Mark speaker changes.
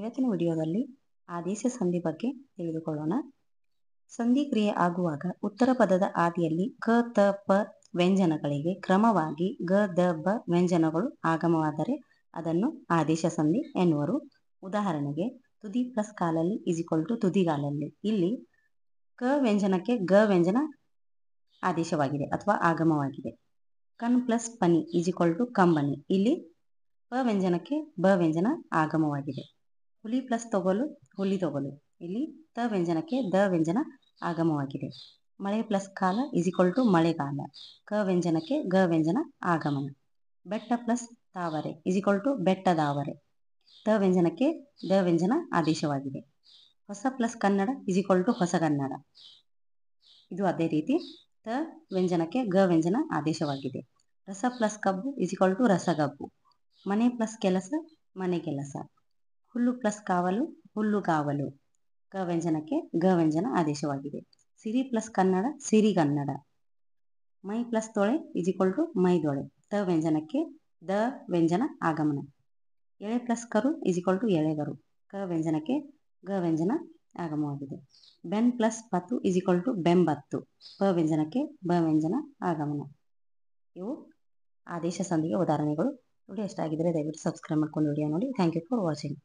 Speaker 1: ಇವತ್ತಿನ ವಿಡಿಯೋದಲ್ಲಿ ಆದೇಶ ಸಂಧಿ ಬಗ್ಗೆ ತಿಳಿದುಕೊಳ್ಳೋಣ ಸಂಧಿ ಕ್ರಿಯೆ ಆಗುವಾಗ ಉತ್ತರ ಪದದ ಆದಿಯಲ್ಲಿ ಕ ತ ಪ ವ್ಯಂಜನಗಳಿಗೆ ಕ್ರಮವಾಗಿ ಗ ದ ಬ ವ್ಯಂಜನಗಳು ಆಗಮವಾದರೆ ಅದನ್ನು ಆದೇಶ ಸಂಧಿ ಎನ್ನುವರು ಉದಾಹರಣೆಗೆ ತುದಿ ಪ್ಲಸ್ ಕಾಲಲ್ಲಿ ಇಸಿಕೊಲ್ ಟು ತುದಿಗಾಲಲ್ಲಿ ಇಲ್ಲಿ ಕ ವ್ಯಂಜನಕ್ಕೆ ಗ ವ್ಯಂಜನ ಆದೇಶವಾಗಿದೆ ಅಥವಾ ಆಗಮವಾಗಿದೆ ಕನ್ ಪ್ಲಸ್ ಪನಿ ಈಜಿಕ್ವಲ್ ಟು ಕಂಬನಿ ಇಲ್ಲಿ ಪ ವ್ಯಂಜನಕ್ಕೆ ಬ ವ್ಯಂಜನ ಆಗಮವಾಗಿದೆ ಹುಲಿ ಪ್ಲಸ್ ತೊಗೊಲು ಹುಲಿ ತೊಗೊಲು ಇಲ್ಲಿ ತ ವ್ಯಂಜನಕ್ಕೆ ದ ವ್ಯಂಜನ ಆಗಮವಾಗಿದೆ ಮಳೆ ಪ್ಲಸ್ ಕಾಲ ಇಸ್ ಟು ಮಳೆಗಾಲ ಕ ವ್ಯಂಜನಕ್ಕೆ ಗ ವ್ಯಂಜನ ಆಗಮನ ಬೆಟ್ಟ ಪ್ಲಸ್ ತಾವರೆ ಇಸ್ ಈಕ್ವಲ್ ಟು ಬೆಟ್ಟದಾವರೆ ತ ವ್ಯಂಜನಕ್ಕೆ ದ ವ್ಯಂಜನ ಆದೇಶವಾಗಿದೆ ಹೊಸ plus Kannada is equal to ಹೊಸಗನ್ನಡ ಇದು ಅದೇ ರೀತಿ ತ ವ್ಯಂಜನಕ್ಕೆ ಗ ವ್ಯಂಜನ ಆದೇಶವಾಗಿದೆ ರಸ ಪ್ಲಸ್ ಕಬ್ಬು ಇಸ್ ಈಕ್ವಲ್ ಟು ರಸಗಬ್ಬು ಮನೆ ಪ್ಲಸ್ ಕೆಲಸ ಮನೆ ಕೆಲಸ ಹುಲ್ಲು ಪ್ಲಸ್ ಕಾವಲು ಹುಲ್ಲುಗಾವಲು ಗ ವ್ಯಂಜನಕ್ಕೆ ಗ ವ್ಯಂಜನ ಆದೇಶವಾಗಿದೆ ಸಿರಿ ಪ್ಲಸ್ ಕನ್ನಡ ಸಿರಿಗನ್ನಡ ಮೈ ಪ್ಲಸ್ ತೊಳೆ ಮೈ ದೊಳೆ ತ ವ್ಯಂಜನಕ್ಕೆ ದ ವ್ಯಂಜನ ಆಗಮನ ಎಳೆ ಪ್ಲಸ್ ಕರು ಟು ಎಳೆಗರು ಕ ವ್ಯಂಜನಕ್ಕೆ ಗ ವ್ಯಂಜನ ಆಗಮವಾಗಿದೆ ಬೆನ್ ಪ್ಲಸ್ ಪತ್ತು ಟು ಬೆಂಬತ್ತು ಪ ವ್ಯಂಜನಕ್ಕೆ ಬ ವ್ಯಂಜನ ಆಗಮನ ಇವು ಆದೇಶ ಸಂಧಿಗೆ ಉದಾಹರಣೆಗಳು ನೋಡಿ ಎಷ್ಟಾಗಿದ್ದರೆ ದಯವಿಟ್ಟು ಸಬ್ಸ್ಕ್ರೈಬ್ ಮಾಡ್ಕೊಂಡು ವಿಡಿಯೋ ನೋಡಿ ಥ್ಯಾಂಕ್ ಯು ಫಾರ್ ವಾಚಿಂಗ್